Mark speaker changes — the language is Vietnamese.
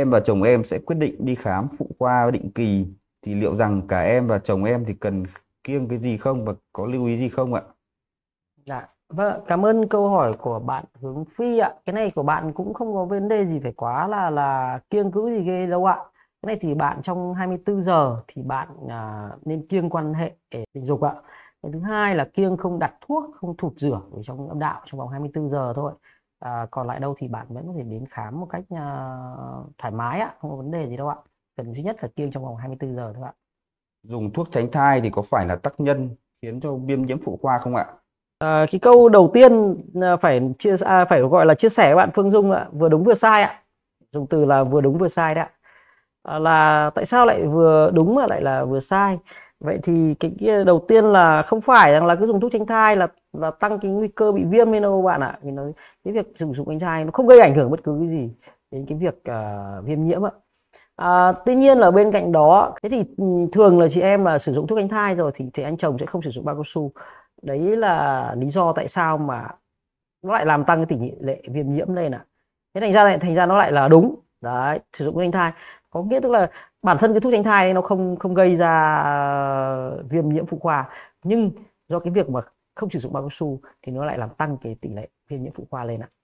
Speaker 1: em và chồng em sẽ quyết định đi khám phụ khoa định kỳ thì liệu rằng cả em và chồng em thì cần kiêng cái gì không và có lưu ý gì không ạ?
Speaker 2: Dạ, vâng, cảm ơn câu hỏi của bạn Hướng Phi ạ. Cái này của bạn cũng không có vấn đề gì phải quá là là kiêng cữ gì ghê đâu ạ. Cái này thì bạn trong 24 giờ thì bạn à, nên kiêng quan hệ tình dục ạ. Cái thứ hai là kiêng không đặt thuốc, không thụt rửa trong âm đạo trong vòng 24 giờ thôi à, còn lại đâu thì bạn vẫn có thể đến khám một cách à, thoải mái ạ không có vấn đề gì đâu ạ cần duy nhất phải kiêng trong vòng 24 giờ thôi ạ
Speaker 1: dùng thuốc tránh thai thì có
Speaker 2: phải là tác nhân khiến cho viêm nhiễm phụ khoa không ạ à, cái câu đầu tiên à, phải chia à, phải gọi là chia sẻ với bạn Phương Dung ạ vừa đúng vừa sai ạ dùng từ là vừa đúng vừa sai đấy ạ à, là tại sao lại vừa đúng mà lại là vừa sai vậy thì cái, kia đầu tiên là không phải rằng là cứ dùng thuốc tránh thai là là tăng cái nguy cơ bị viêm lên đâu bạn ạ vì nó cái việc sử dụng tránh thai nó không gây ảnh hưởng bất cứ cái gì đến cái việc uh, viêm nhiễm ạ À, tuy nhiên là bên cạnh đó thế thì ừ, thường là chị em là sử dụng thuốc tránh thai rồi thì thì anh chồng sẽ không sử dụng bao cao su đấy là lý do tại sao mà nó lại làm tăng cái tỷ lệ viêm nhiễm lên ạ thế thành ra lại thành ra nó lại là đúng đấy sử dụng tránh thai có nghĩa tức là bản thân cái thuốc tránh thai nó không không gây ra ờ, viêm nhiễm phụ khoa nhưng do cái việc mà không sử dụng bao cao su thì nó lại làm tăng cái tỷ lệ viêm nhiễm phụ khoa lên ạ